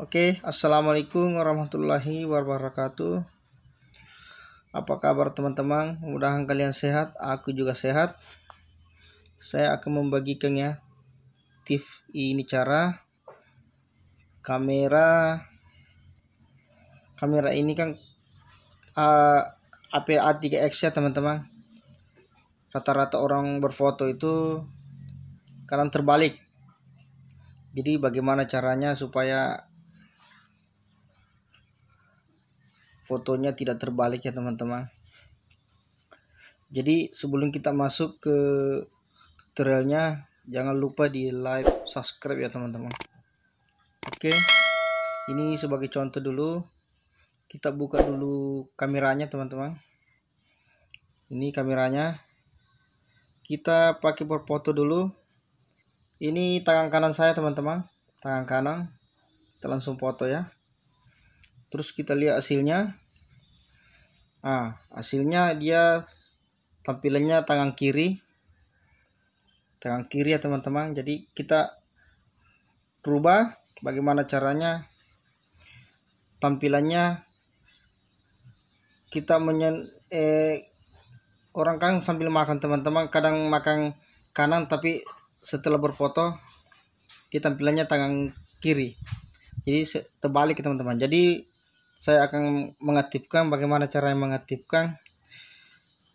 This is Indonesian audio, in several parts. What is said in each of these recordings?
Oke, okay, assalamualaikum warahmatullahi wabarakatuh. Apa kabar teman-teman? Mudah-mudahan kalian sehat. Aku juga sehat. Saya akan membagikan ya tips ini cara kamera kamera ini kan uh, eh, APA 3X ya teman-teman. Rata-rata orang berfoto itu kadang terbalik. Jadi bagaimana caranya supaya fotonya tidak terbalik ya teman-teman jadi sebelum kita masuk ke tutorialnya jangan lupa di like subscribe ya teman-teman oke ini sebagai contoh dulu kita buka dulu kameranya teman-teman ini kameranya kita pakai berfoto dulu ini tangan kanan saya teman-teman tangan kanan kita langsung foto ya terus kita lihat hasilnya ah hasilnya dia tampilannya tangan kiri tangan kiri ya teman-teman jadi kita rubah bagaimana caranya tampilannya kita menyen eh, orang kan sambil makan teman-teman kadang makan kanan tapi setelah berfoto ditampilannya tangan kiri jadi terbalik teman-teman jadi saya akan mengaktifkan bagaimana cara mengaktifkan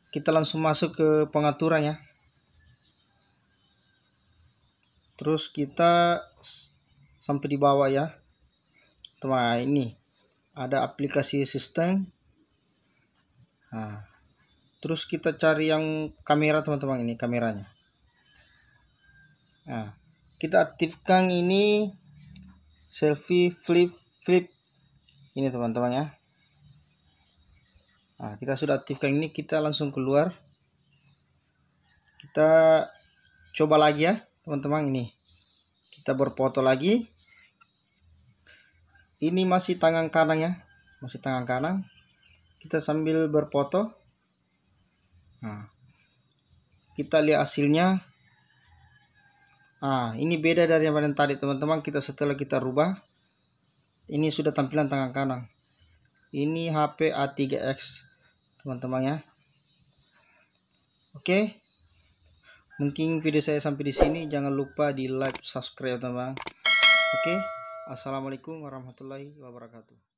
kita langsung masuk ke pengaturannya terus kita sampai di bawah ya teman nah, ini ada aplikasi sistem nah, terus kita cari yang kamera teman-teman ini kameranya nah kita aktifkan ini selfie flip flip ini teman-teman ya nah kita sudah aktifkan ini kita langsung keluar kita coba lagi ya teman-teman ini kita berfoto lagi ini masih tangan kanan ya masih tangan kanan kita sambil berfoto nah, kita lihat hasilnya ah ini beda dari yang tadi teman-teman kita setelah kita rubah ini sudah tampilan tangan kanan ini HP A3X teman-teman ya oke mungkin video saya sampai di sini jangan lupa di like subscribe teman teman oke Assalamualaikum warahmatullahi wabarakatuh